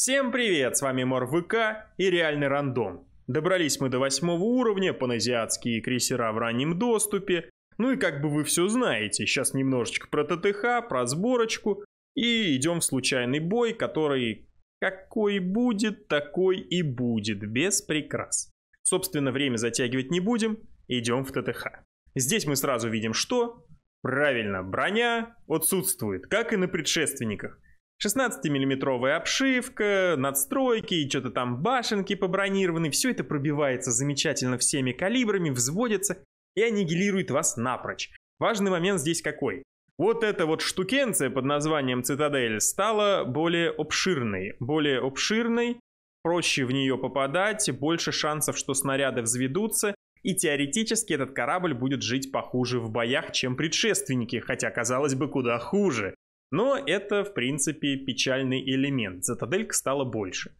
Всем привет, с вами Мор ВК и Реальный Рандом. Добрались мы до восьмого уровня, паназиатские крейсера в раннем доступе. Ну и как бы вы все знаете, сейчас немножечко про ТТХ, про сборочку. И идем в случайный бой, который какой будет, такой и будет, без прикрас. Собственно, время затягивать не будем, идем в ТТХ. Здесь мы сразу видим что? Правильно, броня отсутствует, как и на предшественниках. 16-миллиметровая обшивка, надстройки, что-то там башенки побронированы, все это пробивается замечательно всеми калибрами, взводится и аннигилирует вас напрочь. Важный момент здесь какой? Вот эта вот штукенция под названием «Цитадель» стала более обширной. Более обширной, проще в нее попадать, больше шансов, что снаряды взведутся, и теоретически этот корабль будет жить похуже в боях, чем предшественники, хотя, казалось бы, куда хуже. Но это, в принципе, печальный элемент. Цитаделька стала больше.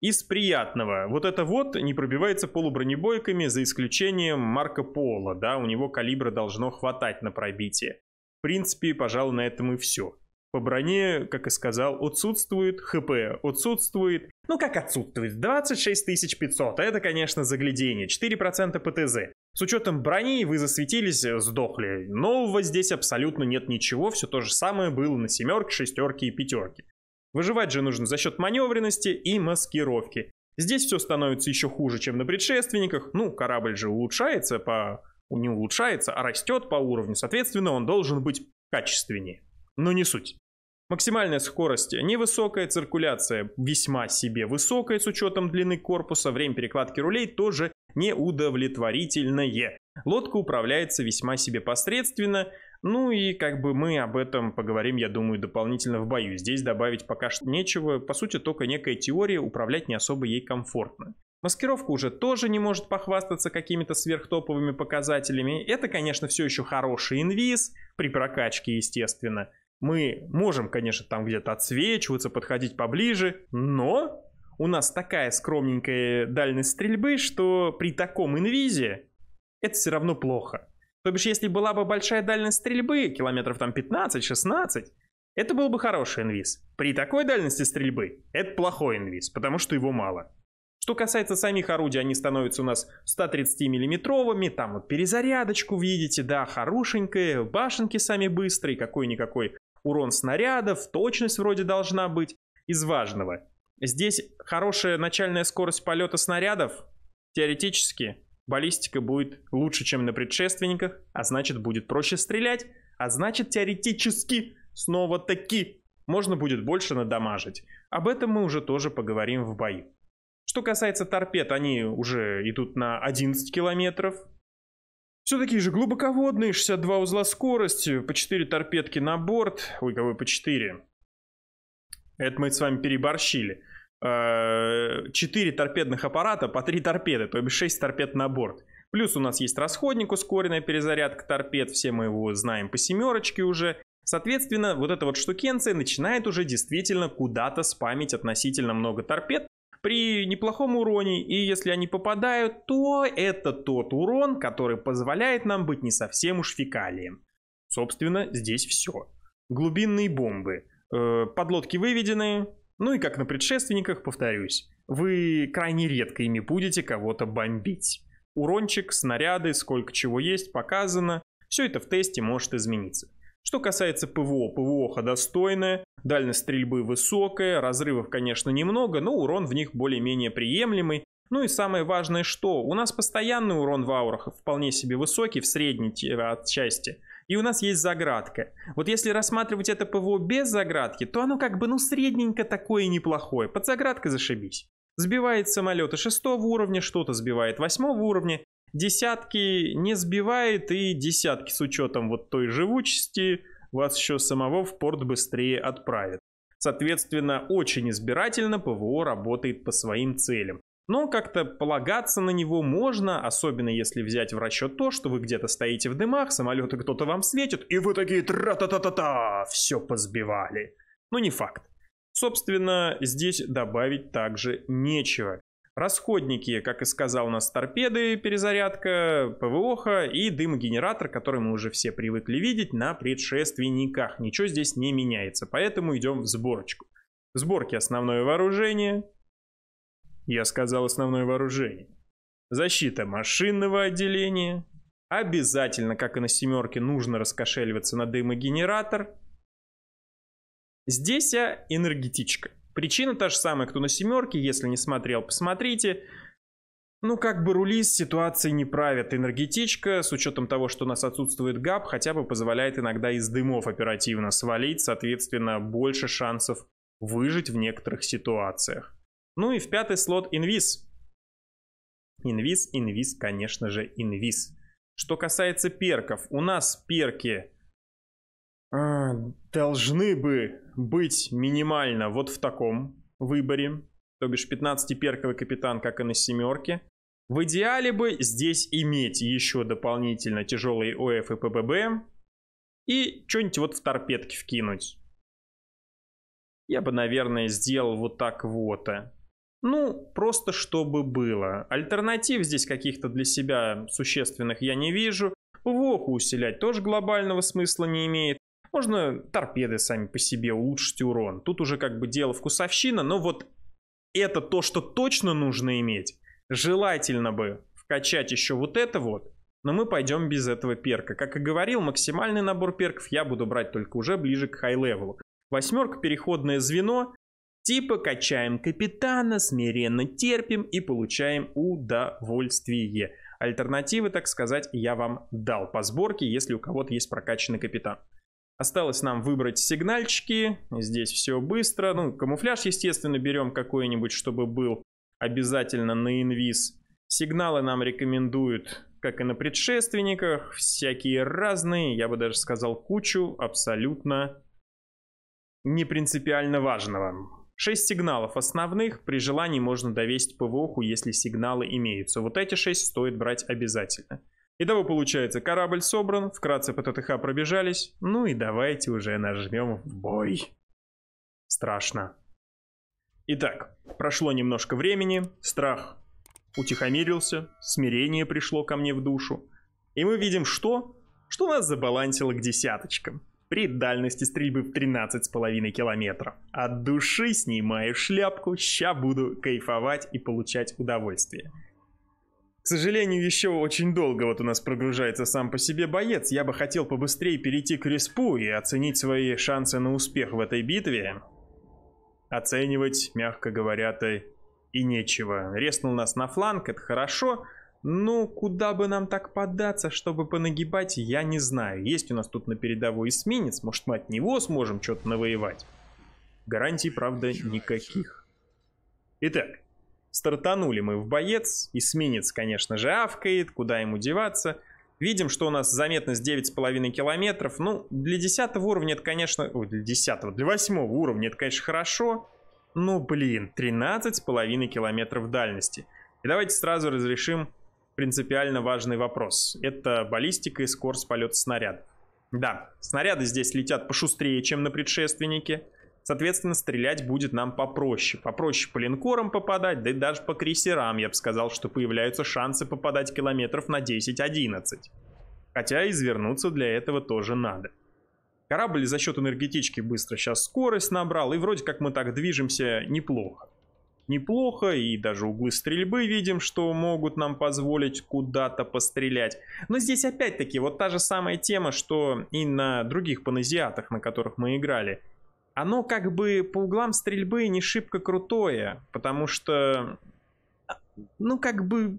Из приятного. Вот это вот не пробивается полубронебойками, за исключением Марка Пола. Да, у него калибра должно хватать на пробитие. В принципе, пожалуй, на этом и все. По броне, как и сказал, отсутствует ХП, отсутствует... Ну как отсутствует? 26 500, это, конечно, заглядение. 4% ПТЗ. С учетом брони вы засветились, э, сдохли. Нового здесь абсолютно нет ничего, все то же самое было на семерке, шестерке и пятерке. Выживать же нужно за счет маневренности и маскировки. Здесь все становится еще хуже, чем на предшественниках. Ну, корабль же улучшается по... не улучшается, а растет по уровню. Соответственно, он должен быть качественнее. Но не суть. Максимальная скорость невысокая, циркуляция весьма себе высокая с учетом длины корпуса, время перекладки рулей тоже неудовлетворительное. Лодка управляется весьма себе посредственно, ну и как бы мы об этом поговорим, я думаю, дополнительно в бою. Здесь добавить пока что нечего, по сути только некая теория, управлять не особо ей комфортно. Маскировка уже тоже не может похвастаться какими-то сверхтоповыми показателями. Это, конечно, все еще хороший инвиз, при прокачке, естественно. Мы можем, конечно, там где-то отсвечиваться, подходить поближе, но у нас такая скромненькая дальность стрельбы, что при таком инвизе это все равно плохо. То бишь, если была бы большая дальность стрельбы, километров там 15-16, это был бы хороший инвиз. При такой дальности стрельбы это плохой инвиз, потому что его мало. Что касается самих орудий, они становятся у нас 130-миллиметровыми, там вот перезарядочку видите, да, хорошенькая, башенки сами быстрые, какой-никакой урон снарядов, точность вроде должна быть из важного. Здесь хорошая начальная скорость полета снарядов. Теоретически баллистика будет лучше, чем на предшественниках, а значит будет проще стрелять, а значит теоретически снова-таки можно будет больше надамажить. Об этом мы уже тоже поговорим в бою. Что касается торпед, они уже идут на 11 километров. Все такие же глубоководные, 62 узла скорости, по 4 торпедки на борт. Ой, какой по 4. Это мы с вами переборщили. Э, четыре торпедных аппарата по три торпеды, то есть шесть торпед на борт. Плюс у нас есть расходник, ускоренная перезарядка торпед, все мы его знаем по семерочке уже. Соответственно, вот эта вот штукенция начинает уже действительно куда-то спамить относительно много торпед при неплохом уроне, и если они попадают, то это тот урон, который позволяет нам быть не совсем уж фекалием. Собственно, здесь все. Глубинные бомбы. Э, подлодки выведены. Ну и как на предшественниках, повторюсь, вы крайне редко ими будете кого-то бомбить. Урончик, снаряды, сколько чего есть, показано. Все это в тесте может измениться. Что касается ПВО, ПВО достойное, дальность стрельбы высокая, разрывов, конечно, немного, но урон в них более-менее приемлемый. Ну и самое важное, что у нас постоянный урон в аурах вполне себе высокий, в средней части и у нас есть заградка. Вот если рассматривать это ПВО без заградки, то оно как бы ну средненько такое неплохое. Под заградкой зашибись. Сбивает самолеты шестого уровня, что-то сбивает восьмого уровня, десятки не сбивает и десятки с учетом вот той живучести вас еще самого в порт быстрее отправит. Соответственно, очень избирательно ПВО работает по своим целям. Но как-то полагаться на него можно, особенно если взять в расчет то, что вы где-то стоите в дымах, самолеты кто-то вам светит, и вы такие тра-та-та-та-та, все позбивали. Но не факт. Собственно, здесь добавить также нечего. Расходники, как и сказал, у нас торпеды, перезарядка, ПВОХ и дымогенератор, который мы уже все привыкли видеть на предшественниках. Ничего здесь не меняется, поэтому идем в сборочку. В сборке основное вооружение, я сказал основное вооружение. Защита машинного отделения. Обязательно, как и на семерке, нужно раскошеливаться на дымогенератор. Здесь я энергетичка. Причина та же самая, кто на семерке. Если не смотрел, посмотрите. Ну, как бы рули с ситуации не правят. Энергетичка, с учетом того, что у нас отсутствует габ, хотя бы позволяет иногда из дымов оперативно свалить, соответственно, больше шансов выжить в некоторых ситуациях. Ну и в пятый слот инвиз. Инвиз, инвиз, конечно же, инвиз. Что касается перков, у нас перки а, должны бы быть минимально вот в таком выборе. То бишь 15-перковый капитан, как и на семерке. В идеале бы здесь иметь еще дополнительно тяжелые ОФ и ПББ. И что-нибудь вот в торпедке вкинуть. Я бы, наверное, сделал вот так вот. Ну, просто чтобы было. Альтернатив здесь каких-то для себя существенных я не вижу. Воху усилять тоже глобального смысла не имеет. Можно торпеды сами по себе улучшить урон. Тут уже как бы дело вкусовщина, но вот это то, что точно нужно иметь. Желательно бы вкачать еще вот это вот, но мы пойдем без этого перка. Как и говорил, максимальный набор перков я буду брать только уже ближе к хай-левелу. Восьмерка переходное звено, Типа качаем капитана, смиренно терпим и получаем удовольствие. Альтернативы, так сказать, я вам дал по сборке, если у кого-то есть прокачанный капитан. Осталось нам выбрать сигнальчики. Здесь все быстро. Ну, камуфляж, естественно, берем какой-нибудь, чтобы был обязательно на инвиз. Сигналы нам рекомендуют, как и на предшественниках, всякие разные, я бы даже сказал кучу абсолютно не принципиально важного. 6 сигналов основных, при желании можно довесить ПВОху, если сигналы имеются. Вот эти 6 стоит брать обязательно. Итого получается, корабль собран, вкратце по ТТХ пробежались, ну и давайте уже нажмем в бой. Страшно. Итак, прошло немножко времени, страх утихомирился, смирение пришло ко мне в душу. И мы видим что? Что нас забалансило к десяточкам при дальности стрельбы в 13,5 километров. От души снимаю шляпку, ща буду кайфовать и получать удовольствие. К сожалению, еще очень долго вот у нас прогружается сам по себе боец. Я бы хотел побыстрее перейти к респу и оценить свои шансы на успех в этой битве. Оценивать, мягко говоря, то и нечего. Реснул нас на фланг, это Хорошо. Ну, куда бы нам так податься, чтобы понагибать, я не знаю. Есть у нас тут на передовой эсминец, может мы от него сможем что-то навоевать? Гарантий, правда, никаких. Итак, стартанули мы в боец. Эсминец, конечно же, авкает, куда ему деваться. Видим, что у нас заметность 9,5 километров. Ну, для 10 уровня это, конечно... Ой, для 10, для 8 уровня это, конечно, хорошо. Ну, блин, 13,5 километров дальности. И давайте сразу разрешим принципиально важный вопрос. Это баллистика и скорость полета снаряда. Да, снаряды здесь летят пошустрее, чем на предшественнике. Соответственно, стрелять будет нам попроще. Попроще по линкорам попадать, да и даже по крейсерам, я бы сказал, что появляются шансы попадать километров на 10-11. Хотя извернуться для этого тоже надо. Корабль за счет энергетички быстро сейчас скорость набрал, и вроде как мы так движемся неплохо неплохо, и даже углы стрельбы видим, что могут нам позволить куда-то пострелять. Но здесь опять-таки вот та же самая тема, что и на других паназиатах, на которых мы играли. Оно как бы по углам стрельбы не шибко крутое, потому что, ну как бы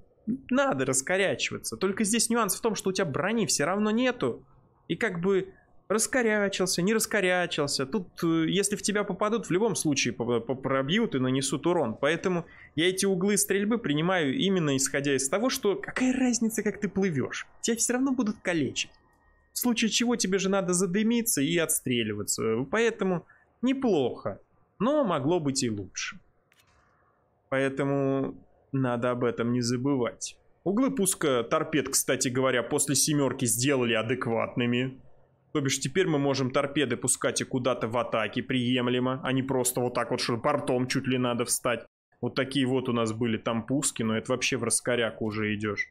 надо раскорячиваться. Только здесь нюанс в том, что у тебя брони все равно нету, и как бы раскорячился, не раскорячился. Тут, э, если в тебя попадут, в любом случае пробьют и нанесут урон. Поэтому я эти углы стрельбы принимаю именно исходя из того, что какая разница, как ты плывешь. Тебя все равно будут калечить. В случае чего тебе же надо задымиться и отстреливаться. Поэтому неплохо, но могло быть и лучше. Поэтому надо об этом не забывать. Углы пуска торпед, кстати говоря, после семерки сделали адекватными. То бишь теперь мы можем торпеды пускать и куда-то в атаке приемлемо, а не просто вот так вот, что портом чуть ли надо встать. Вот такие вот у нас были там пуски, но это вообще в раскоряку уже идешь.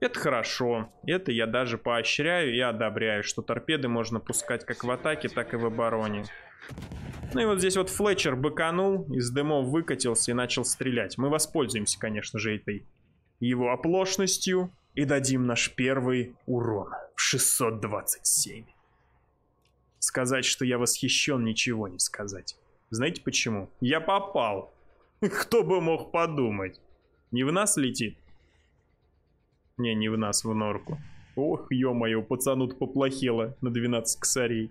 Это хорошо. Это я даже поощряю и одобряю, что торпеды можно пускать как в атаке, так и в обороне. Ну и вот здесь вот Флетчер быканул, из дымов выкатился и начал стрелять. Мы воспользуемся, конечно же, этой его оплошностью и дадим наш первый урон. 627. Сказать, что я восхищен, ничего не сказать. Знаете почему? Я попал. Кто бы мог подумать. Не в нас летит? Не, не в нас, в норку. Ох, ё-моё, пацану поплохело на 12 косарей.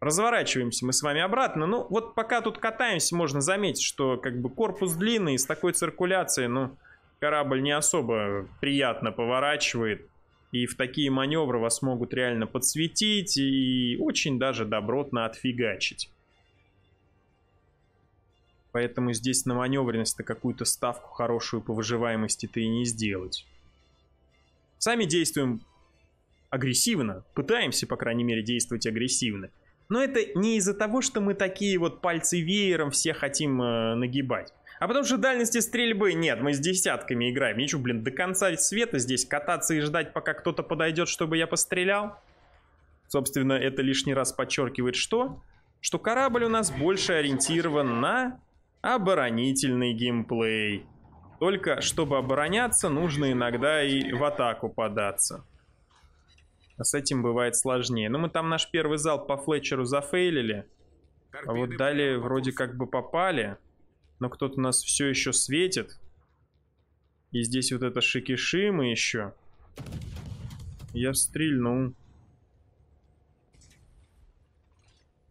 Разворачиваемся мы с вами обратно. Ну, вот пока тут катаемся, можно заметить, что как бы корпус длинный, с такой циркуляцией, ну, корабль не особо приятно поворачивает и в такие маневры вас могут реально подсветить и очень даже добротно отфигачить. Поэтому здесь на маневренность-то какую-то ставку хорошую по выживаемости-то и не сделать. Сами действуем агрессивно, пытаемся, по крайней мере, действовать агрессивно. Но это не из-за того, что мы такие вот пальцы веером все хотим э, нагибать. А потому что дальности стрельбы нет, мы с десятками играем. Ничего, блин, до конца света здесь кататься и ждать, пока кто-то подойдет, чтобы я пострелял. Собственно, это лишний раз подчеркивает что? Что корабль у нас больше ориентирован на оборонительный геймплей. Только, чтобы обороняться, нужно иногда и в атаку податься. А с этим бывает сложнее. Но ну, мы там наш первый зал по Флетчеру зафейлили. А вот далее вроде как бы попали. Но кто-то нас все еще светит. И здесь вот это шикишима еще. Я стрельну.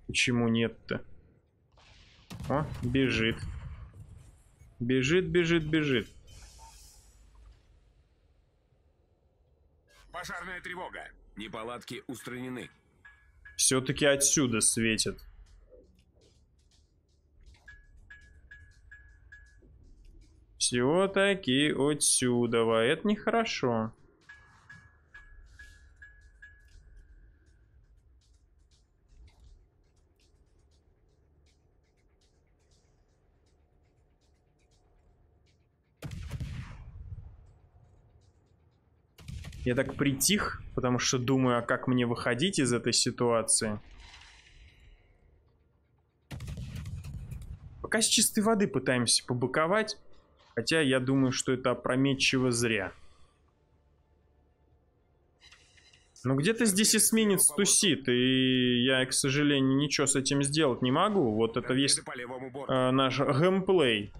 Почему нет-то? О, бежит. Бежит, бежит, бежит. Пожарная тревога. Неполадки устранены. Все-таки отсюда светит. Все таки отсюда. Это нехорошо. Я так притих, потому что думаю, а как мне выходить из этой ситуации. Пока с чистой воды пытаемся побыковать. Хотя я думаю, что это опрометчиво зря. Ну где-то здесь эсминец тусит, и я, к сожалению, ничего с этим сделать не могу. Вот это весь э, наш геймплей.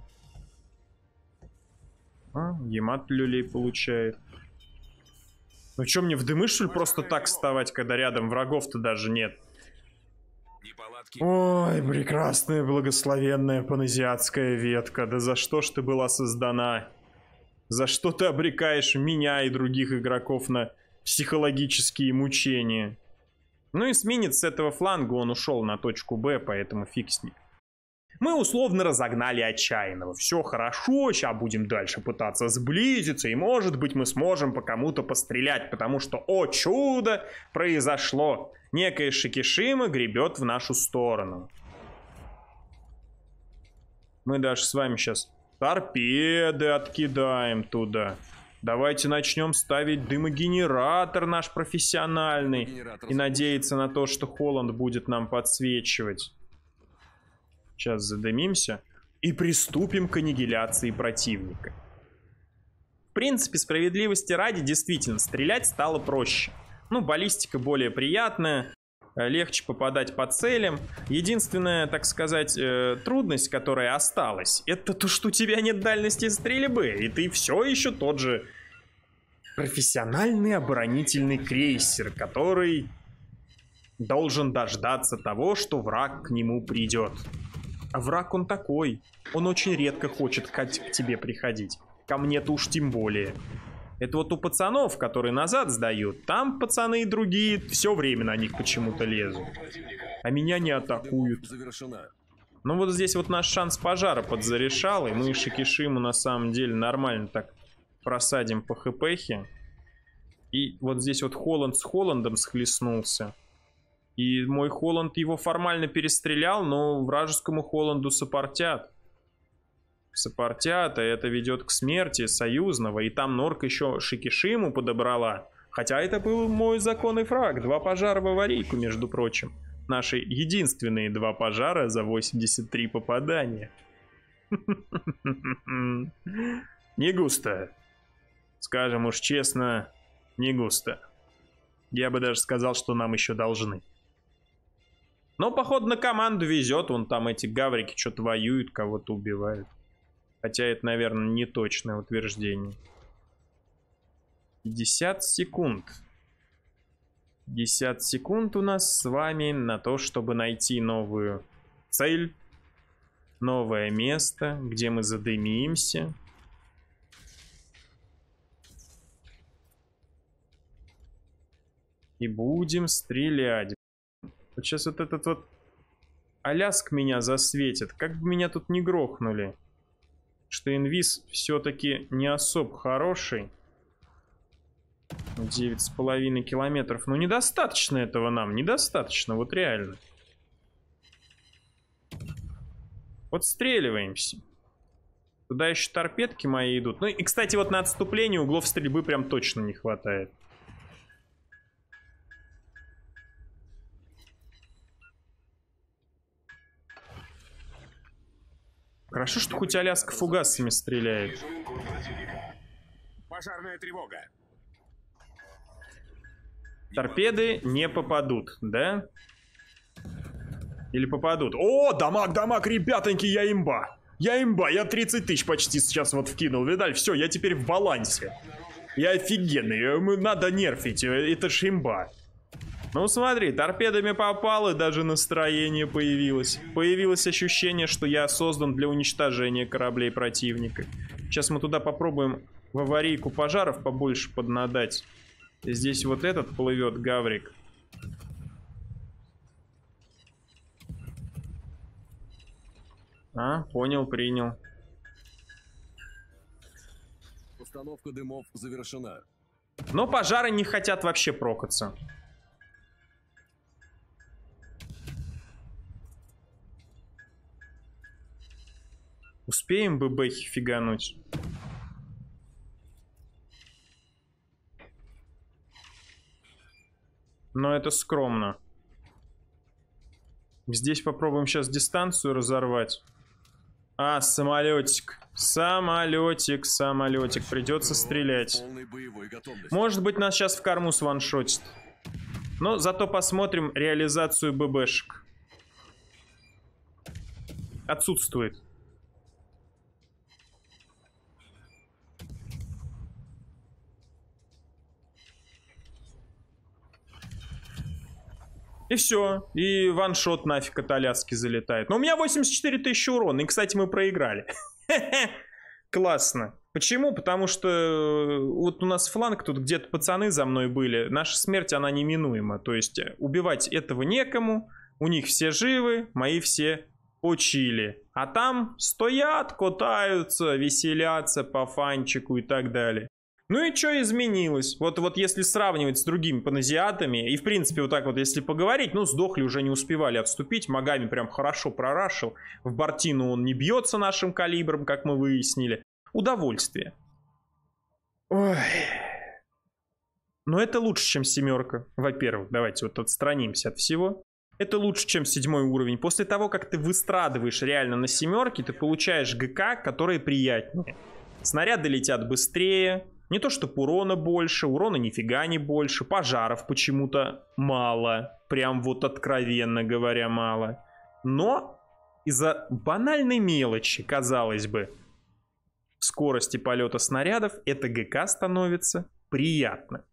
А, Емат люлей получает. Ну что, мне в дымы, что ли, просто так вставать, когда рядом врагов-то даже нет? схватки. Ой, прекрасная благословенная паназиатская ветка, да за что ж ты была создана? За что ты обрекаешь меня и других игроков на психологические мучения? Ну и сменец с этого фланга он ушел на точку Б, поэтому фиг с ним. Мы условно разогнали отчаянного. Все хорошо, сейчас будем дальше пытаться сблизиться, и может быть мы сможем по кому-то пострелять, потому что, о чудо, произошло. Некая Шикишима гребет в нашу сторону. Мы даже с вами сейчас торпеды откидаем туда. Давайте начнем ставить дымогенератор наш профессиональный. И надеяться на то, что Холланд будет нам подсвечивать сейчас задымимся, и приступим к аннигиляции противника. В принципе, справедливости ради, действительно, стрелять стало проще. Ну, баллистика более приятная, э, легче попадать по целям. Единственная, так сказать, э, трудность, которая осталась, это то, что у тебя нет дальности стрельбы, и ты все еще тот же профессиональный оборонительный крейсер, который должен дождаться того, что враг к нему придет. А враг он такой. Он очень редко хочет к тебе приходить. Ко мне-то уж тем более. Это вот у пацанов, которые назад сдают. Там пацаны и другие все время на них почему-то лезут. А меня не атакуют. Ну вот здесь вот наш шанс пожара подзарешал. И мы Шикишиму на самом деле нормально так просадим по хпхе. И вот здесь вот Холланд с Холландом схлестнулся. И мой Холланд его формально перестрелял, но вражескому Холланду сопортят. Сопортят, а это ведет к смерти союзного. И там Норк еще Шикишиму подобрала. Хотя это был мой законный фраг. Два пожара в аварийку, между прочим. Наши единственные два пожара за 83 попадания. Не густо. Скажем уж честно, не густо. Я бы даже сказал, что нам еще должны. Но, ну, походу, на команду везет. Вон там эти гаврики что-то воюют, кого-то убивают. Хотя это, наверное, не точное утверждение. 50 секунд. 50 секунд у нас с вами на то, чтобы найти новую цель, новое место, где мы задымимся. И будем стрелять. Вот сейчас вот этот вот Аляск меня засветит. Как бы меня тут не грохнули. Что инвиз все-таки не особо хороший. 9,5 километров. Ну, недостаточно этого нам. Недостаточно, вот реально. Отстреливаемся. Туда еще торпедки мои идут. Ну и, кстати, вот на отступление углов стрельбы прям точно не хватает. Хорошо, что хоть Аляска фугасами стреляет. Пожарная тревога. Торпеды не попадут, да? Или попадут? О, дамаг, дамаг, ребятоньки, я имба. Я имба, я 30 тысяч почти сейчас вот вкинул. Видаль, все, я теперь в балансе. Я офигенный, э, надо нерфить, э, это ж имба. Ну смотри, торпедами попал и даже настроение появилось. Появилось ощущение, что я создан для уничтожения кораблей противника. Сейчас мы туда попробуем в аварийку пожаров побольше поднадать. Здесь вот этот плывет, гаврик. А, понял, принял. Установка дымов завершена. Но пожары не хотят вообще прокаться. Успеем бэбэхи фигануть? Но это скромно. Здесь попробуем сейчас дистанцию разорвать. А, самолетик. Самолетик, самолетик. Придется стрелять. Может быть, нас сейчас в корму сваншотит. Но зато посмотрим реализацию ББшек. Отсутствует. И все. И ваншот нафиг от Аляски залетает. Но у меня 84 тысячи урона. И, кстати, мы проиграли. Классно. Почему? Потому что э, вот у нас фланг тут где-то пацаны за мной были. Наша смерть, она неминуема. То есть э, убивать этого некому. У них все живы, мои все учили. А там стоят, катаются, веселятся по фанчику и так далее. Ну и что изменилось? Вот, вот если сравнивать с другими паназиатами, и в принципе вот так вот если поговорить, ну сдохли уже не успевали отступить, Магами прям хорошо прорашил, в бортину он не бьется нашим калибром, как мы выяснили. Удовольствие. Ой. Но это лучше, чем семерка, во-первых, давайте вот отстранимся от всего. Это лучше, чем седьмой уровень. После того, как ты выстрадываешь реально на семерке, ты получаешь ГК, которые приятнее. Снаряды летят быстрее, не то чтобы урона больше, урона нифига не больше, пожаров почему-то мало, прям вот откровенно говоря мало. Но из-за банальной мелочи, казалось бы, скорости полета снарядов это ГК становится приятно.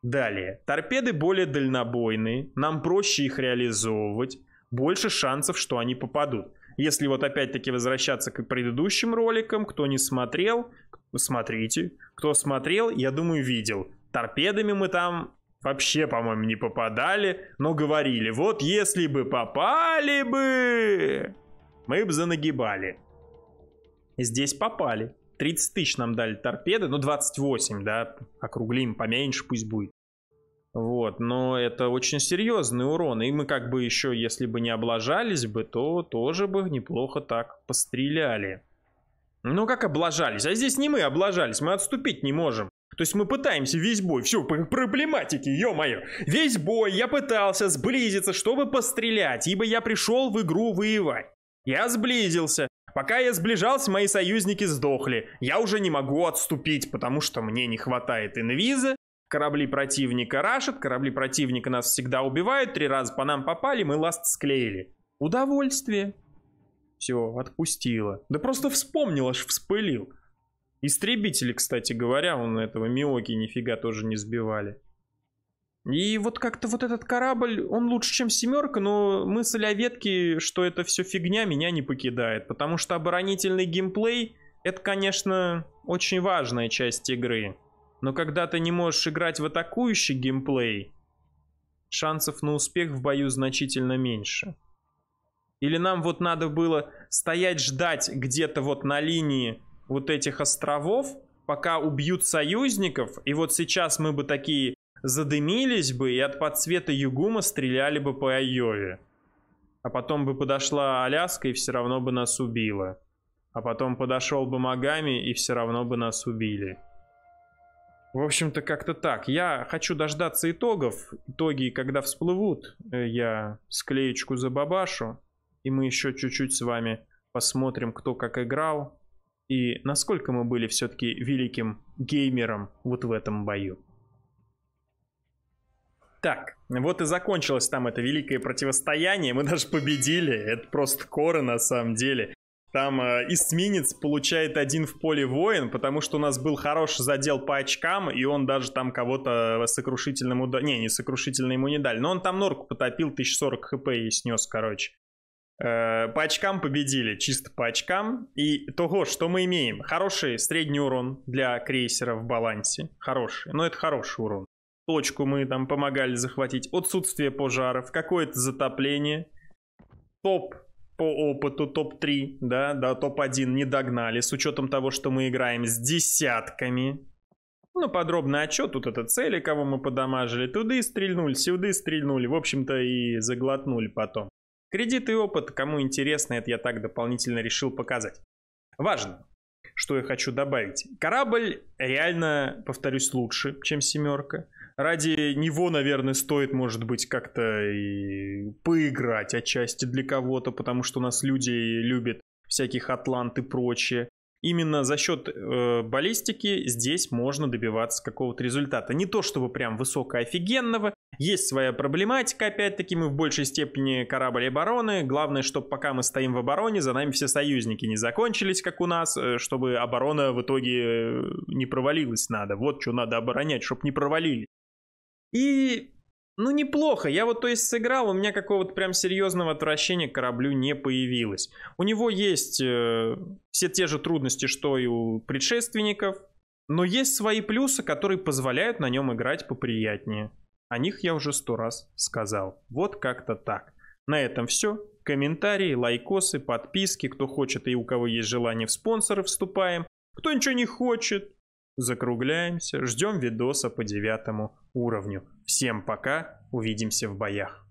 Далее. Торпеды более дальнобойные, нам проще их реализовывать, больше шансов, что они попадут. Если вот опять-таки возвращаться к предыдущим роликам, кто не смотрел, смотрите. Кто смотрел, я думаю, видел. Торпедами мы там вообще, по-моему, не попадали, но говорили, вот если бы попали бы, мы бы занагибали. Здесь попали. 30 тысяч нам дали торпеды, ну 28, да, округлим поменьше пусть будет. Вот, но это очень серьезный урон. И мы как бы еще, если бы не облажались бы, то тоже бы неплохо так постреляли. Ну как облажались? А здесь не мы облажались, мы отступить не можем. То есть мы пытаемся весь бой, все, проблематики, ё-моё. Весь бой я пытался сблизиться, чтобы пострелять, ибо я пришел в игру воевать. Я сблизился. Пока я сближался, мои союзники сдохли. Я уже не могу отступить, потому что мне не хватает инвиза, корабли противника рашат, корабли противника нас всегда убивают, три раза по нам попали, мы ласт склеили. Удовольствие. Все, отпустила. Да просто вспомнил, аж вспылил. Истребители, кстати говоря, он этого Миоки нифига тоже не сбивали. И вот как-то вот этот корабль, он лучше, чем семерка, но мысль о ветке, что это все фигня, меня не покидает. Потому что оборонительный геймплей, это, конечно, очень важная часть игры. Но когда ты не можешь играть в атакующий геймплей, шансов на успех в бою значительно меньше. Или нам вот надо было стоять ждать где-то вот на линии вот этих островов, пока убьют союзников, и вот сейчас мы бы такие задымились бы и от подсвета Югума стреляли бы по Айове. А потом бы подошла Аляска и все равно бы нас убила. А потом подошел бы Магами и все равно бы нас убили. В общем-то, как-то так. Я хочу дождаться итогов. Итоги, когда всплывут, э, я склеечку за бабашу, И мы еще чуть-чуть с вами посмотрим, кто как играл. И насколько мы были все-таки великим геймером вот в этом бою. Так, вот и закончилось там это великое противостояние. Мы даже победили. Это просто коры на самом деле. Там э, эсминец получает один в поле воин, потому что у нас был хороший задел по очкам, и он даже там кого-то сокрушительным ударом... Не, не сокрушительно ему не дали, но он там норку потопил, 1040 хп и снес, короче. Э, по очкам победили, чисто по очкам. И того, что мы имеем? Хороший средний урон для крейсера в балансе. Хороший, но это хороший урон. Точку мы там помогали захватить. Отсутствие пожаров, какое-то затопление. Топ по опыту топ-3, да, да, топ-1 не догнали, с учетом того, что мы играем с десятками. Ну, подробный отчет, тут это цели, кого мы подамажили, туды стрельнули, сюды стрельнули, в общем-то и заглотнули потом. Кредит и опыт, кому интересно, это я так дополнительно решил показать. Важно, что я хочу добавить. Корабль реально, повторюсь, лучше, чем семерка ради него, наверное, стоит, может быть, как-то и поиграть отчасти для кого-то, потому что у нас люди любят всяких атлант и прочее. Именно за счет э, баллистики здесь можно добиваться какого-то результата. Не то чтобы прям высокоофигенного, есть своя проблематика, опять-таки мы в большей степени корабли обороны. Главное, чтобы пока мы стоим в обороне, за нами все союзники не закончились, как у нас, э, чтобы оборона в итоге э, не провалилась надо. Вот что надо оборонять, чтобы не провалили. И ну, неплохо. Я вот, то есть, сыграл, у меня какого-то прям серьезного отвращения к кораблю не появилось. У него есть э, все те же трудности, что и у предшественников, но есть свои плюсы, которые позволяют на нем играть поприятнее. О них я уже сто раз сказал. Вот как-то так. На этом все. Комментарии, лайкосы, подписки. Кто хочет и у кого есть желание в спонсоры, вступаем. Кто ничего не хочет, закругляемся, ждем видоса по девятому уровню. Всем пока, увидимся в боях.